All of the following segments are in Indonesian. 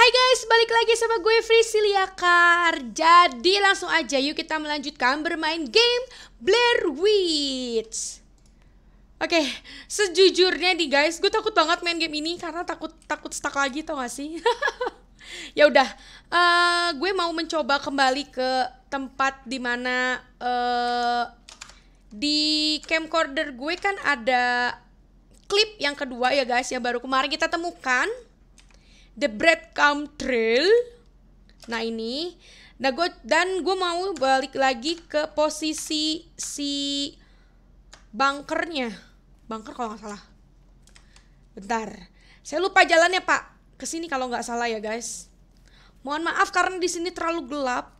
Hai guys, balik lagi sama gue Frisilia Kar. Jadi langsung aja yuk kita melanjutkan bermain game Blair Witch Oke, okay, sejujurnya nih guys, gue takut banget main game ini karena takut takut stuck lagi tau gak sih? ya udah, uh, gue mau mencoba kembali ke tempat dimana uh, eh, di camcorder gue kan ada klip yang kedua ya guys yang baru kemarin kita temukan the breadcrumb trail nah ini nah gue dan gue mau balik lagi ke posisi si bunkernya bunker kalau nggak salah bentar saya lupa jalannya pak kesini kalau nggak salah ya guys mohon maaf karena di sini terlalu gelap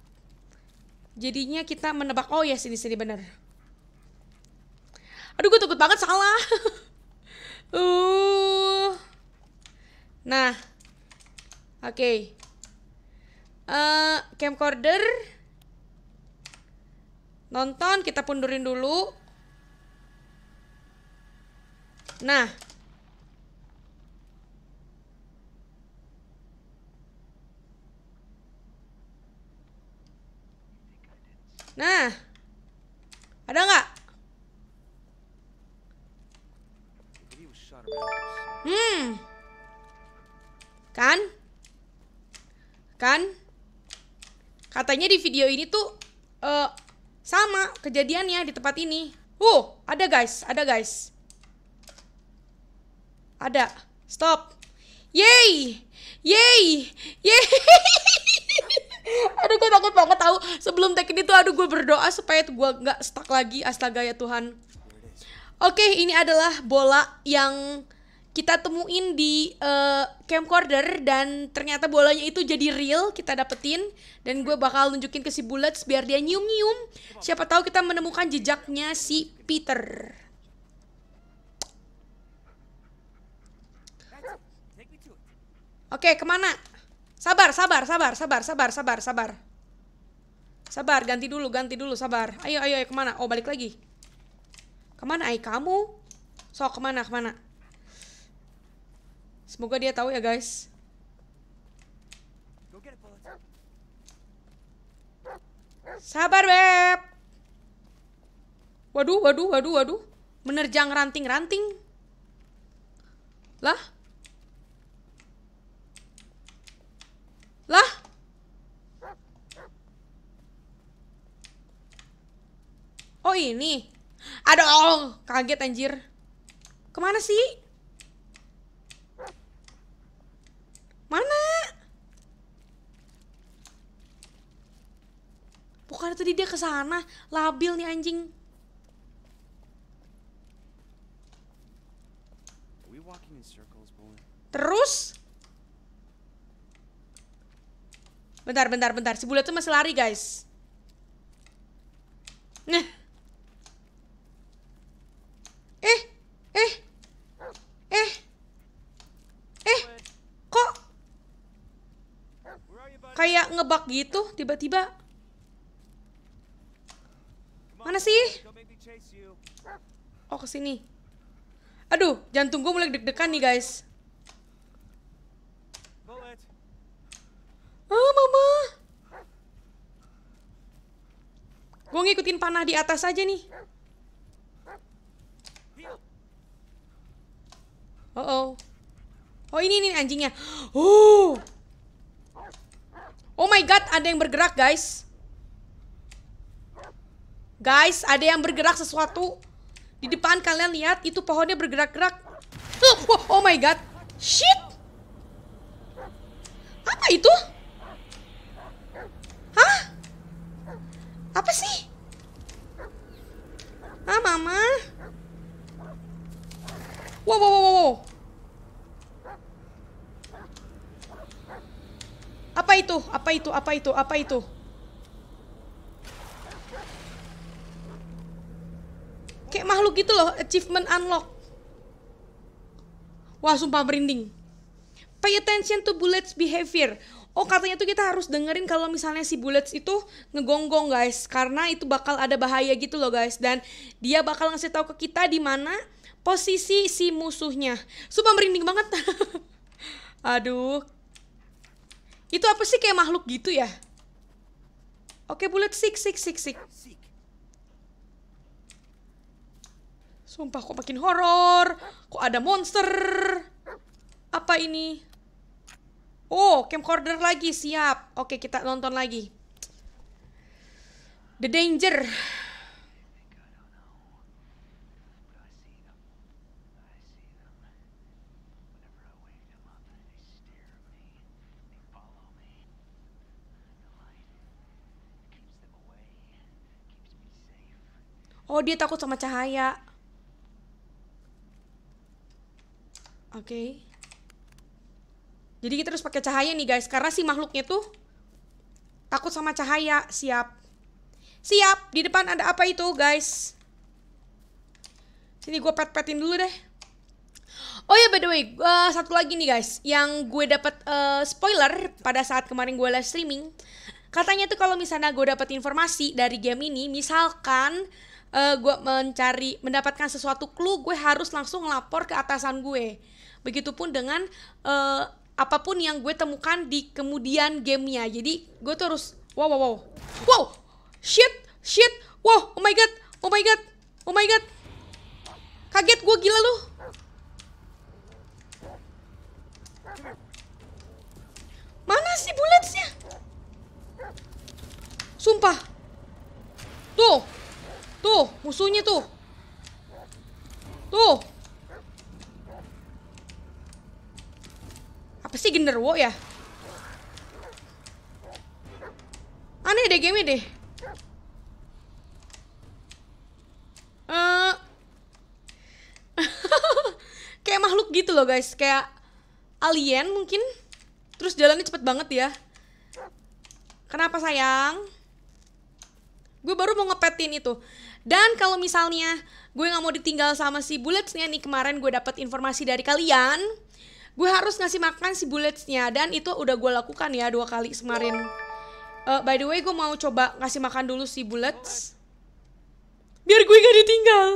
jadinya kita menebak oh ya sini sini bener aduh gue takut banget salah uh nah Oke. Okay. Uh, eh, camcorder. Nonton, kita pundurin dulu. Nah. Nah. Ada nggak? Hmm. Kan? Kan? Katanya di video ini tuh uh, sama kejadiannya di tempat ini. Uh, ada guys, ada guys. Ada. Stop. Yay! Yay! Yay! aduh gue takut banget tahu sebelum take ini tuh aduh gue berdoa supaya gue nggak stuck lagi astaga ya Tuhan. Oke, okay, ini adalah bola yang kita temuin di uh, camcorder dan ternyata bolanya itu jadi real kita dapetin dan gue bakal nunjukin ke si Bullets biar dia nyium-nyium siapa tahu kita menemukan jejaknya si Peter Oke, okay, kemana? Sabar, sabar, sabar, sabar, sabar, sabar, sabar. Sabar, ganti dulu, ganti dulu, sabar. Ayo, ayo, ayo, kemana? Oh, balik lagi. Kemana, ay, kamu? So, kemana, kemana? Semoga dia tahu ya guys. Sabar beb. Waduh, waduh, waduh, waduh. Menerjang ranting-ranting. Lah? Lah? Oh ini. Aduh, kaget anjir. Kemana sih? Mana? Bukan tadi dia ke sana, labil nih anjing. Terus? Bentar, bentar, bentar. Si bulat tuh masih lari, guys. Nih. Eh, eh. kayak ngebak gitu tiba-tiba. Mana sih? Oh, kesini Aduh, jantung gue mulai deg-degan nih, guys. Ah, mama. Gue ngikutin panah di atas aja nih. Oh, oh. Oh, ini nih anjingnya. Oh. Oh my god, ada yang bergerak guys. Guys, ada yang bergerak sesuatu. Di depan kalian lihat, itu pohonnya bergerak-gerak. Oh, oh my god. Shit. Apa itu? Hah? Apa sih? Ah, mama. Wow, wow, wow. Apa itu? Apa itu? Apa itu? Kayak makhluk gitu loh, achievement unlock. Wah, sumpah merinding. Pay attention to bullets behavior. Oh katanya tuh kita harus dengerin kalau misalnya si Bullets itu ngegonggong guys karena itu bakal ada bahaya gitu loh guys dan dia bakal ngasih tahu ke kita di mana posisi si musuhnya. Sumpah merinding banget. Aduh, itu apa sih kayak makhluk gitu ya? Oke, bullet sik sik sik sik. Sumpah kok makin horor. Kok ada monster? Apa ini? Oh, camcorder lagi, siap. Oke, kita nonton lagi. The Danger. Oh, dia takut sama cahaya. Oke. Okay. Jadi kita harus pakai cahaya nih guys, karena si makhluknya tuh takut sama cahaya. Siap. Siap, di depan ada apa itu guys? Sini gue pet-petin dulu deh. Oh ya by the way, uh, satu lagi nih guys, yang gue dapat uh, eh, spoiler pada saat kemarin gue live streaming, katanya tuh kalau misalnya gue dapat informasi dari game ini, misalkan uh, eh, gue mencari mendapatkan sesuatu clue gue harus langsung lapor ke atasan gue begitupun dengan uh, apapun yang gue temukan di kemudian gamenya jadi gue terus wow wow wow wow shit shit wow oh my god oh my god oh my god kaget gue gila lu mana sih bulletsnya sumpah tuh Tuh, musuhnya tuh. Tuh. Apa sih genderwo ya? Aneh deh game deh. Eh. kayak makhluk gitu loh guys, kayak alien mungkin. Terus jalannya cepet banget ya. Kenapa sayang? Gue baru mau ngepetin itu. Dan kalau misalnya gue nggak mau ditinggal sama si bulletsnya nih kemarin gue dapat informasi dari kalian, gue harus ngasih makan si bulletsnya dan itu udah gue lakukan ya dua kali kemarin. Uh, by the way, gue mau coba ngasih makan dulu si bullets biar gue gak ditinggal.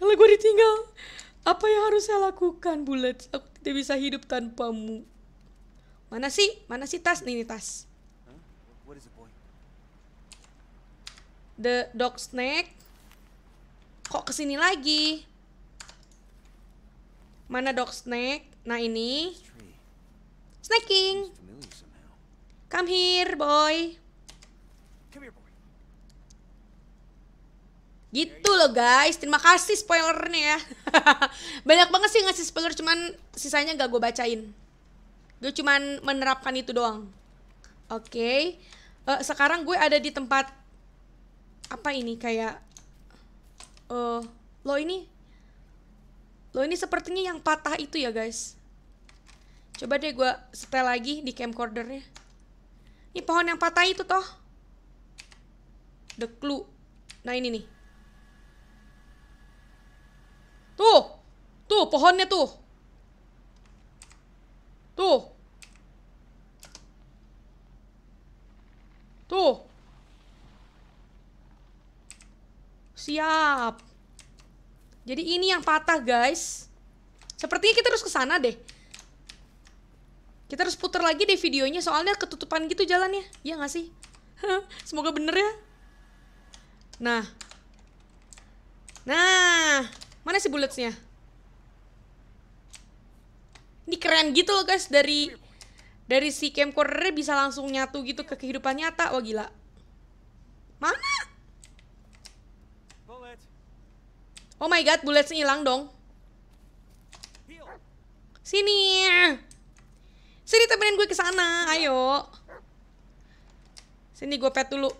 Kalau gue ditinggal, apa yang harus saya lakukan bullets? Aku tidak bisa hidup tanpamu. Mana sih? Mana sih tas nih, nih tas? The dog snack. Kok kesini lagi? Mana dog snack? Nah ini. Snacking. Come here, boy. Gitu loh guys, terima kasih spoilernya ya Banyak banget sih ngasih spoiler, cuman sisanya gak gue bacain Gue cuman menerapkan itu doang Oke okay. uh, eh, Sekarang gue ada di tempat apa ini kayak uh, lo ini lo ini sepertinya yang patah itu ya guys coba deh gue setel lagi di camcordernya ini pohon yang patah itu toh the clue nah ini nih tuh tuh pohonnya tuh tuh tuh Siap. Jadi ini yang patah, guys. Sepertinya kita harus ke sana deh. Kita harus putar lagi deh videonya soalnya ketutupan gitu jalannya. Iya gak sih? Semoga bener ya. Nah. Nah, mana sih bulletsnya? Ini keren gitu loh guys dari dari si camcorder bisa langsung nyatu gitu ke kehidupan nyata. Wah gila. Mana? Oh my god, bullet hilang dong. Sini. Sini temenin gue ke sana, ayo. Sini gue pet dulu.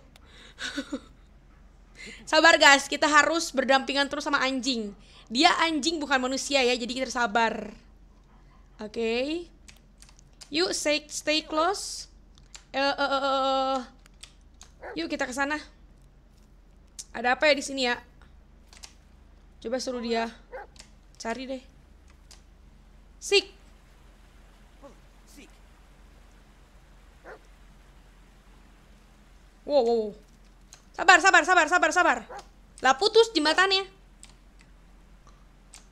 sabar guys, kita harus berdampingan terus sama anjing. Dia anjing bukan manusia ya, jadi kita sabar. Oke. Okay. Yuk, stay, stay close. uh, uh, uh, uh. Yuk kita ke sana. Ada apa ya di sini ya? Coba suruh dia cari deh. Sik. Wow, wow, wow. Sabar, sabar, sabar, sabar, sabar. Lah putus jembatannya.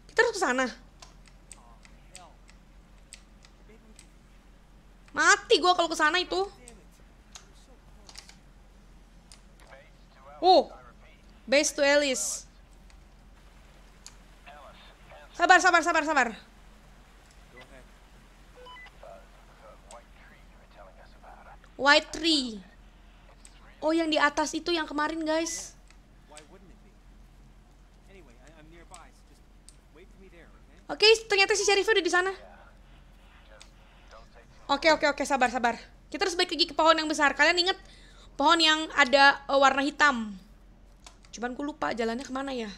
Kita harus ke sana. Mati gua kalau ke sana itu. Oh. Base to Alice. Sabar, sabar, sabar, sabar. White tree. Oh, yang di atas itu yang kemarin, guys. Oke, okay, ternyata si Sheriff udah di sana. Oke, okay, oke, okay, oke, okay, sabar, sabar. Kita harus balik lagi ke pohon yang besar. Kalian inget pohon yang ada uh, warna hitam. Cuman gue lupa jalannya kemana ya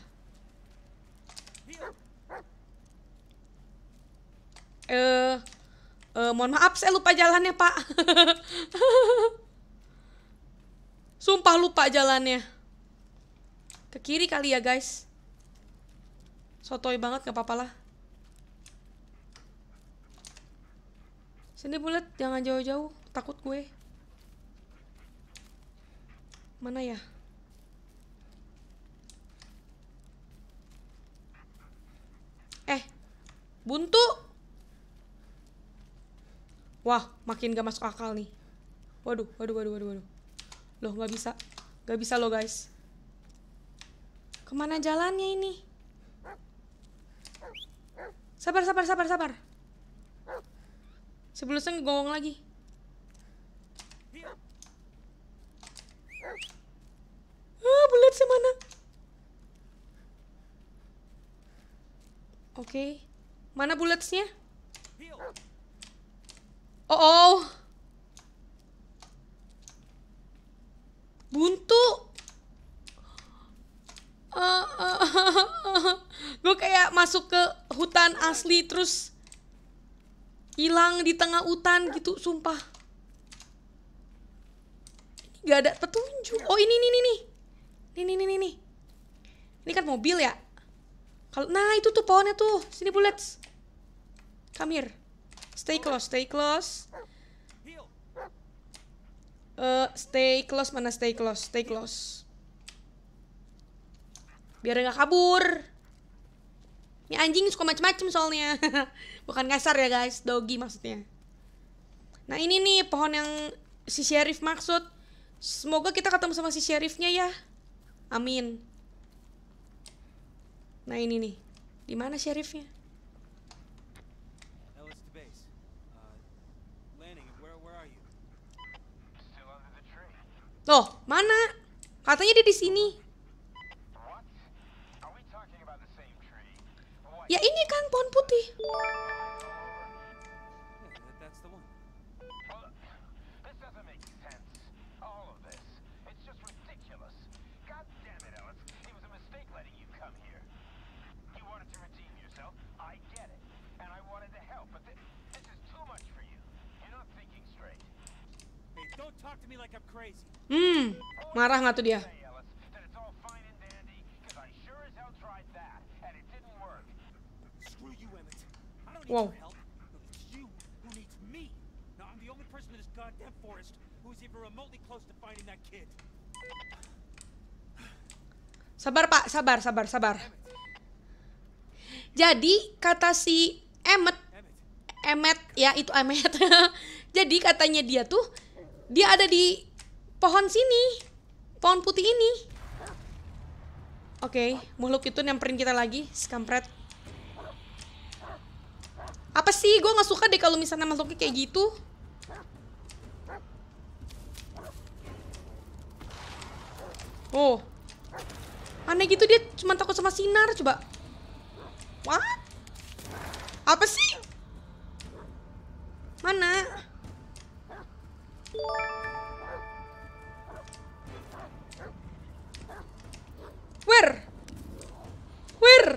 eh uh, mohon maaf saya lupa jalannya pak sumpah lupa jalannya ke kiri kali ya guys sotoy banget gak apa-apa lah sini bulat jangan jauh-jauh takut gue mana ya eh buntu Wah, makin gak masuk akal nih. Waduh, waduh, waduh, waduh, waduh. Loh, gak bisa. Gak bisa loh, guys. Kemana jalannya ini? Sabar, sabar, sabar, sabar. sebelumnya ngegonggong lagi. Ah, bulat sih mana? Oke. Okay. Mana bulatnya? Oh, oh. Buntu. Uh, uh, gue kayak masuk ke hutan asli terus hilang di tengah hutan gitu, sumpah. Ini gak ada petunjuk. Oh ini nih nih nih, ini nih nih nih. Ini kan mobil ya. Kalau nah itu tuh pohonnya tuh, sini bullets. Kamir. Stay close, stay close. Uh, stay close mana stay close, stay close. Biar nggak kabur. Ini anjing suka macem-macem soalnya. Bukan kasar ya guys, doggy maksudnya. Nah ini nih pohon yang si sheriff maksud. Semoga kita ketemu sama si sheriffnya ya. Amin. Nah ini nih. Di mana sheriffnya? Loh, mana? Katanya dia di sini. Ya ini kan pohon putih. Hmm, marah nggak tuh dia? Wow. Sabar pak, sabar, sabar, sabar. Jadi kata si Emmet, Emmet ya itu Emmet. Jadi katanya dia tuh dia ada di pohon sini. Pohon putih ini. Oke, okay, makhluk itu nyamperin kita lagi, skampret. Apa sih? Gue nggak suka deh kalau misalnya makhluknya kayak gitu. Oh. Aneh gitu dia cuma takut sama sinar, coba. What? Apa sih? Mana? Where? Where?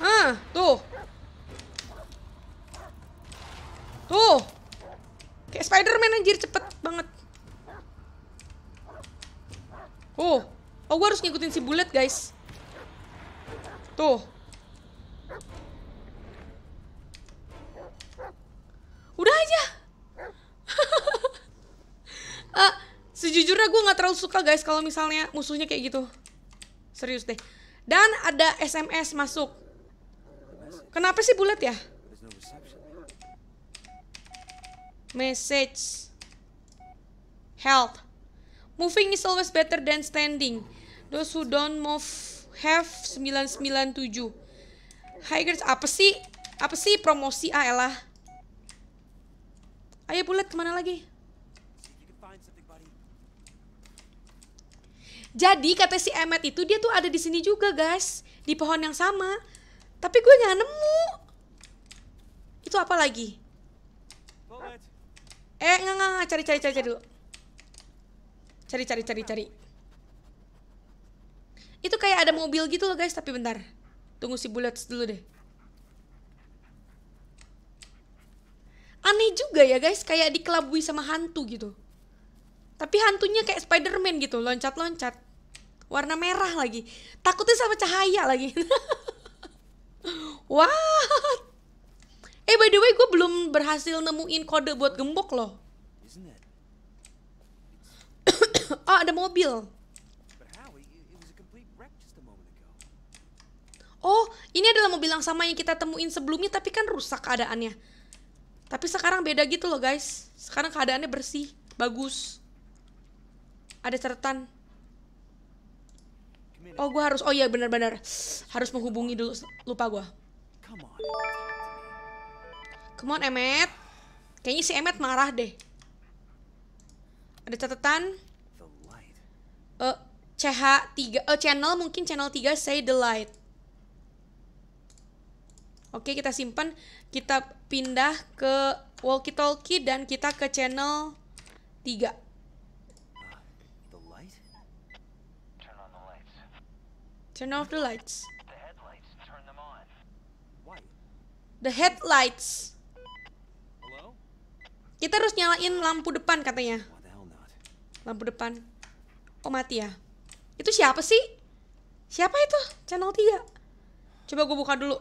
Ah, tuh. Tuh. Kayak Spider-Man anjir, cepet banget. Oh. Oh, gue harus ngikutin si bullet, guys. Tuh. sejujurnya gue gak terlalu suka guys kalau misalnya musuhnya kayak gitu serius deh dan ada SMS masuk kenapa sih bulat ya message health moving is always better than standing those who don't move have 997 Hi guys, apa sih? Apa sih promosi ah elah? Ayo bulat kemana lagi? Jadi kata si Emmet itu dia tuh ada di sini juga guys di pohon yang sama. Tapi gue nggak nemu. Itu apa lagi? Eh nggak nggak cari cari cari cari dulu. Cari cari cari cari. Itu kayak ada mobil gitu loh guys tapi bentar. Tunggu si Bulat dulu deh. Aneh juga ya guys kayak dikelabui sama hantu gitu tapi hantunya kayak Spiderman gitu loncat-loncat warna merah lagi takutnya sama cahaya lagi what eh by the way gue belum berhasil nemuin kode buat gembok loh oh ada mobil Oh, ini adalah mobil yang sama yang kita temuin sebelumnya tapi kan rusak keadaannya. Tapi sekarang beda gitu loh, guys. Sekarang keadaannya bersih, bagus. Ada catatan. Oh, gue harus. Oh iya, benar-benar harus menghubungi dulu. Lupa gue. Come on, Emmet. Kayaknya si Emmet marah deh. Ada catatan. Uh, CH3 uh, channel mungkin channel 3 say the light. Oke, kita simpan, kita pindah ke walkie-talkie dan kita ke channel 3. Turn off the lights. The headlights. Turn them on. What? The headlights. Hello? Kita harus nyalain lampu depan katanya. Lampu depan. Oh mati ya. Itu siapa sih? Siapa itu? Channel 3. Coba gue buka dulu.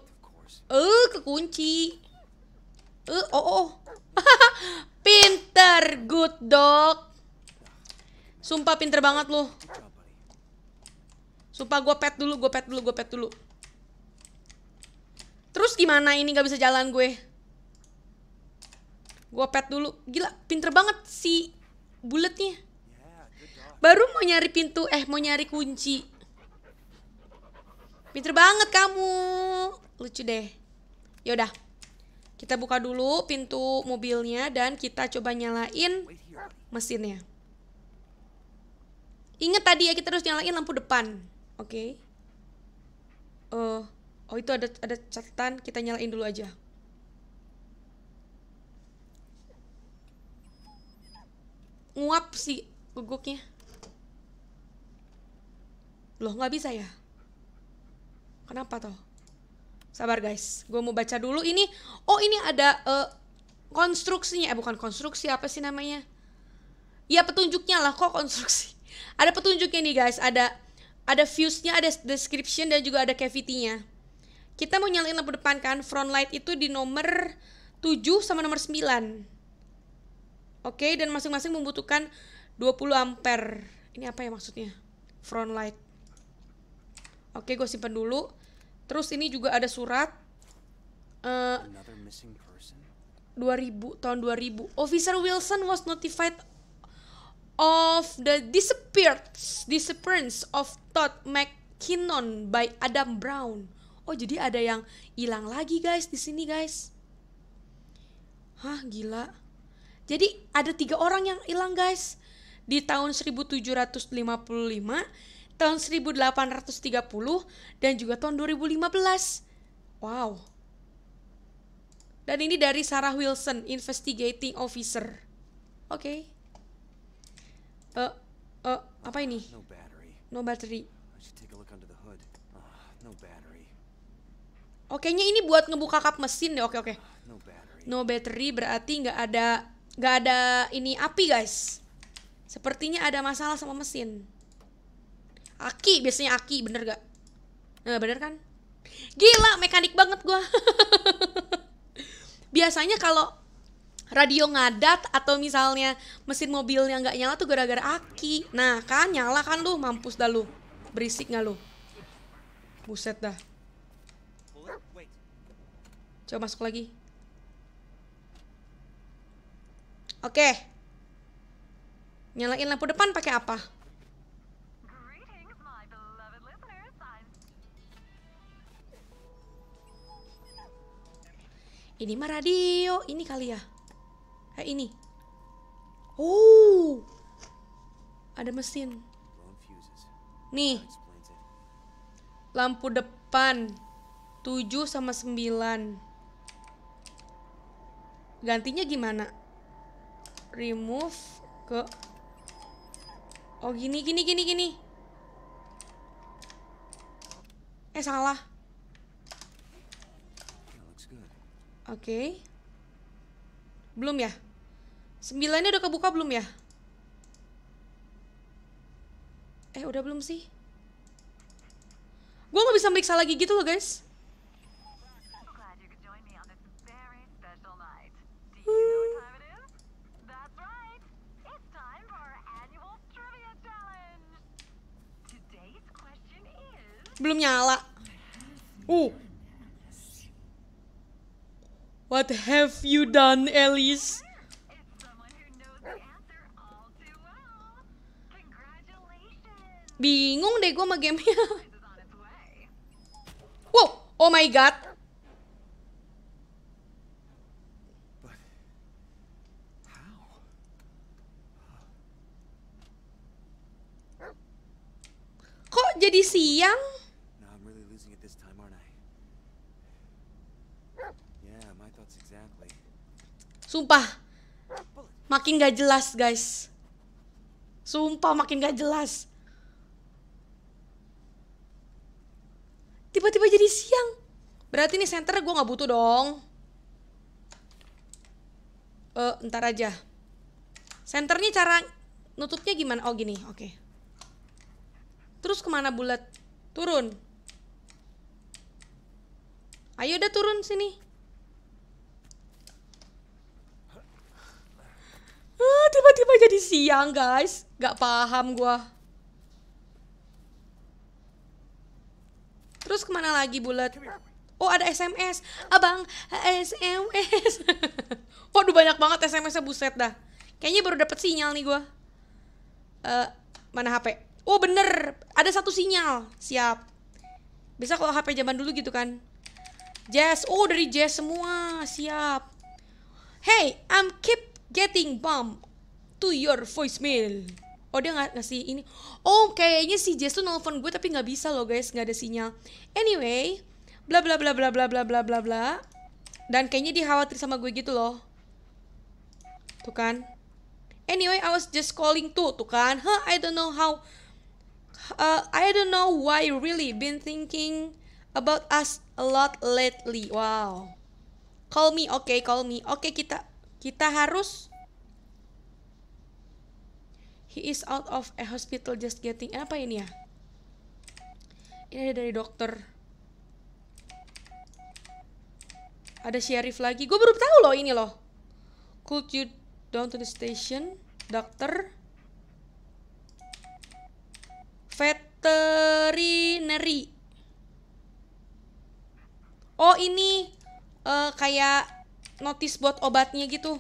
Eh, uh, kekunci. Eh, uh, oh oh. oh. pinter, good dog. Sumpah pinter banget loh. Sumpah gue pet dulu, gue pet dulu, gue pet dulu. Terus gimana ini gak bisa jalan gue? Gue pet dulu. Gila, pinter banget si bulletnya. Baru mau nyari pintu, eh mau nyari kunci. Pinter banget kamu. Lucu deh. Yaudah. Kita buka dulu pintu mobilnya dan kita coba nyalain mesinnya. Ingat tadi ya kita harus nyalain lampu depan. Oke. Okay. Uh, eh, oh itu ada ada catatan, kita nyalain dulu aja. Nguap sih guguknya. Loh, nggak bisa ya? Kenapa toh? Sabar guys, gue mau baca dulu ini. Oh ini ada uh, konstruksinya, eh bukan konstruksi apa sih namanya? Ya petunjuknya lah kok konstruksi. Ada petunjuknya nih guys, ada ada fuse-nya, ada description dan juga ada cavity-nya. Kita mau nyalain lampu depan kan, front light itu di nomor 7 sama nomor 9. Oke, dan masing-masing membutuhkan 20 ampere. Ini apa ya maksudnya? Front light. Oke, gue simpan dulu. Terus ini juga ada surat. Uh, eh, 2000 tahun 2000 Officer Wilson was notified of the disappearance disappearance of Todd McKinnon by Adam Brown. Oh, jadi ada yang hilang lagi guys di sini guys. Hah, gila. Jadi ada tiga orang yang hilang guys. Di tahun 1755, tahun 1830, dan juga tahun 2015. Wow. Dan ini dari Sarah Wilson, Investigating Officer. Oke. Okay. Uh, eh, uh, eh, apa ini? No battery. Oke ah, oh, nya ini buat ngebuka kap mesin deh. Oke oke. Ah, no battery berarti nggak ada nggak ada ini api guys. Sepertinya ada masalah sama mesin. Aki biasanya aki bener gak? Nah, eh, bener kan? Gila mekanik banget gua. biasanya kalau radio ngadat atau misalnya mesin mobilnya nggak nyala tuh gara-gara aki nah kan nyala kan lu mampus dah lu berisik nggak lu buset dah coba masuk lagi oke okay. nyalain lampu depan pakai apa Ini mah radio, ini kali ya. Eh ini. Oh. Ada mesin. Nih. Lampu depan 7 sama 9. Gantinya gimana? Remove ke Oh, gini gini gini gini. Eh salah. Oke. Okay. Belum ya? Sembilannya udah kebuka belum ya? Eh, udah belum sih? Gue gak bisa meriksa lagi gitu loh, guys. belum nyala. Uh. What have you done, Alice? Bingung deh gue sama gamenya. Wow, oh my god. Kok jadi siang? Nah, Sumpah Makin gak jelas guys Sumpah makin gak jelas tiba-tiba jadi siang berarti nih center gue nggak butuh dong eh uh, ntar aja centernya cara nutupnya gimana oh gini oke okay. terus kemana bulat turun ayo udah turun sini ah, tiba-tiba uh, jadi siang guys gak paham gue Terus kemana lagi bulat? Oh ada SMS, abang SMS. Oh Waduh banyak banget SMS-nya buset dah. Kayaknya baru dapet sinyal nih gue. Uh, mana HP? Oh bener, ada satu sinyal. Siap. Bisa kalau HP zaman dulu gitu kan. Jazz, oh dari Jazz semua. Siap. Hey, I'm keep getting bomb to your voicemail oh dia nggak ngasih ini oh kayaknya si Jess tuh nelfon gue tapi nggak bisa loh guys nggak ada sinyal anyway bla bla bla bla bla bla bla bla bla dan kayaknya dia khawatir sama gue gitu loh tuh kan anyway I was just calling too tuh kan huh I don't know how uh, I don't know why really been thinking about us a lot lately wow call me oke okay, call me oke okay, kita kita harus He is out of a hospital just getting apa ini ya? Ini ada dari dokter. Ada sheriff lagi. Gue baru tahu loh ini loh. Could you down to the station? Dokter. Veterinary. Oh ini uh, kayak notice buat obatnya gitu.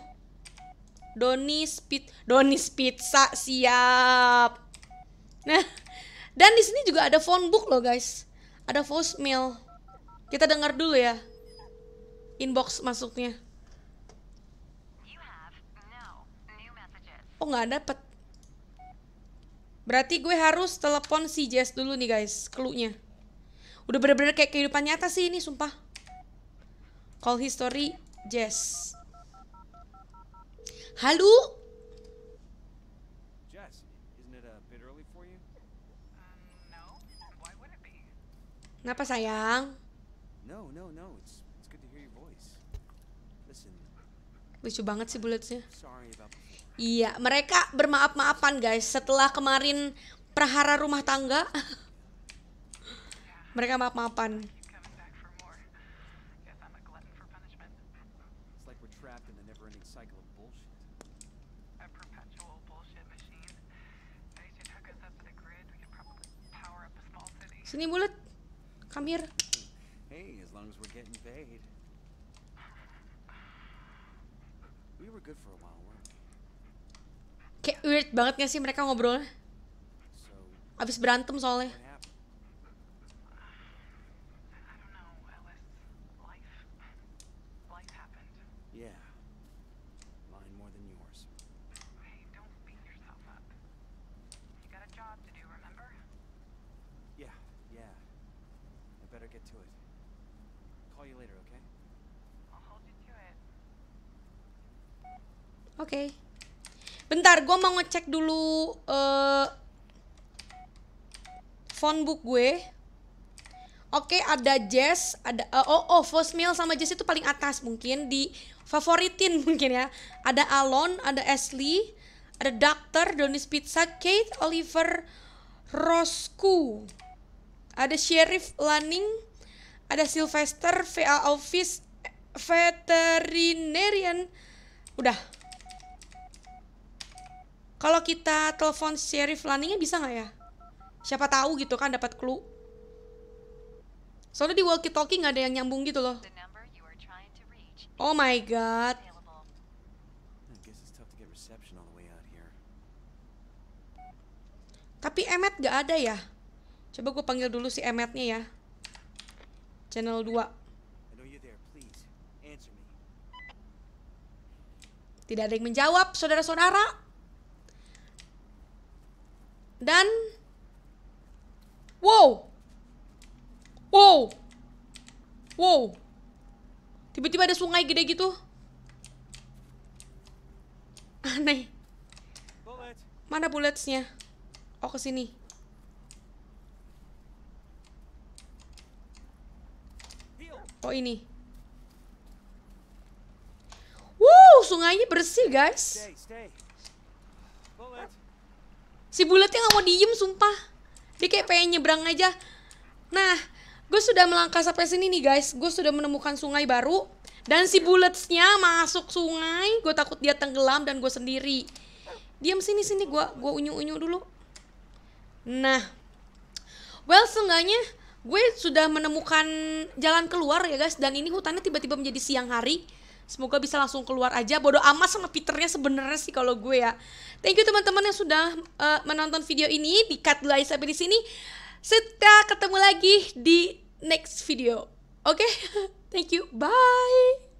Doni Speed Doni Pizza siap. Nah, dan di sini juga ada phone book loh guys. Ada voicemail. Kita dengar dulu ya. Inbox masuknya. Oh nggak dapet. Berarti gue harus telepon si Jess dulu nih guys, keluarnya. Udah bener-bener kayak kehidupan nyata sih ini, sumpah. Call history Jess. Hallo? Um, Kenapa sayang? No, no, no. It's it's good to hear your voice. Listen. Lucu banget sih bulatnya. Iya, mereka bermaaf-maafan guys setelah kemarin prahara rumah tangga. mereka maaf-maafan. Sini bulat. Come here. Hey, as long as we're getting paid. We were good for a while, weren't we? Kayak weird banget gak sih mereka ngobrol? Abis berantem soalnya. okay. Bentar, gue mau ngecek dulu uh, phone book gue. Oke, okay, ada Jess, ada uh, oh oh First sama Jess itu paling atas mungkin di favoritin mungkin ya. Ada Alon, ada Ashley, ada Dokter, Donis Pizza, Kate, Oliver, Rosku. Ada Sheriff Lanning, ada Sylvester, VA Office, Veterinarian. Udah, kalau kita telepon sheriff Lanningnya bisa nggak ya? Siapa tahu gitu kan dapat clue. Soalnya di walkie talkie nggak ada yang nyambung gitu loh. Oh my god. Tapi Emmet gak ada ya? Coba gue panggil dulu si Emmetnya ya. Channel 2. Tidak ada yang menjawab, saudara-saudara. Dan wow. Wow. Wow. Tiba-tiba ada sungai gede gitu. Aneh. Mana bulletsnya? Oh, kesini Oh, ini. Wow, sungainya bersih, guys si bulatnya nggak mau diem sumpah dia kayak pengen nyebrang aja nah gue sudah melangkah sampai sini nih guys gue sudah menemukan sungai baru dan si bulletsnya masuk sungai gue takut dia tenggelam dan gue sendiri diam sini sini gue gue unyu unyu dulu nah well seenggaknya gue sudah menemukan jalan keluar ya guys dan ini hutannya tiba-tiba menjadi siang hari semoga bisa langsung keluar aja bodoh amat sama Peternya sebenarnya sih kalau gue ya thank you teman-teman yang sudah uh, menonton video ini di cut dulu aja sampai di sini kita ketemu lagi di next video oke okay? thank you bye